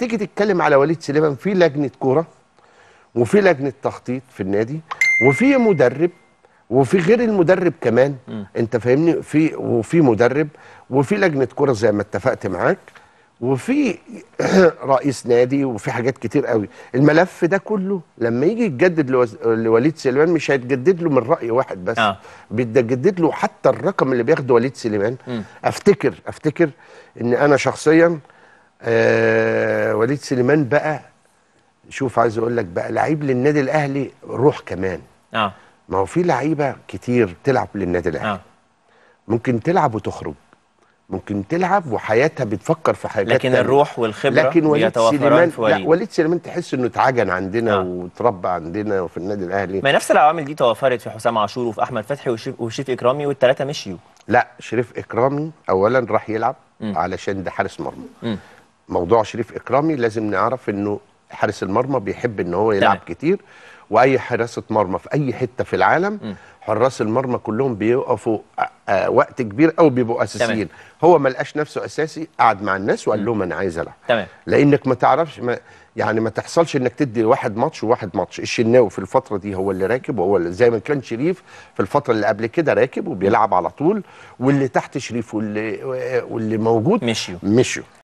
تيجي تتكلم على وليد سليمان في لجنه كوره وفي لجنه تخطيط في النادي وفي مدرب وفي غير المدرب كمان م. انت فاهمني في وفي مدرب وفي لجنه كوره زي ما اتفقت معاك وفي رئيس نادي وفي حاجات كتير قوي الملف ده كله لما يجي يتجدد لوليد سليمان مش هيتجدد له من راي واحد بس آه. بيتجدد له حتى الرقم اللي بياخده وليد سليمان م. افتكر افتكر ان انا شخصيا آه وليد سليمان بقى شوف عايز اقول لك بقى لعيب للنادي الاهلي روح كمان اه ما هو في لعيبه كتير تلعب للنادي الاهلي آه. ممكن تلعب وتخرج ممكن تلعب وحياتها بتفكر في حاجات لكن تانية. الروح والخبره لكن وليد سليمان في وليد. لا وليد سليمان تحس انه اتعجن عندنا آه. وتربى عندنا وفي النادي الاهلي ما نفس العوامل دي توفرت في حسام عاشور وفي احمد فتحي وشريف اكرامي والثلاثه مشيوا لا شريف اكرامي اولا راح يلعب م. علشان ده حارس مرمى موضوع شريف اكرامي لازم نعرف انه حارس المرمى بيحب ان هو يلعب تمام. نعم. كتير واي حراسه مرمى في اي حته في العالم م. حراس المرمى كلهم بيقفوا آه، آه، وقت كبير قوي بيبقوا اساسيين تمام. هو ما لقاش نفسه اساسي قعد مع الناس وقال لهم انا عايز العب تمام لانك ما تعرفش ما يعني ما تحصلش انك تدي واحد ماتش وواحد ماتش الشناوي في الفتره دي هو اللي راكب وهو اللي زي ما كان شريف في الفتره اللي قبل كده راكب وبيلعب على طول واللي تحت شريف واللي آه، واللي موجود مشيوا مشيوا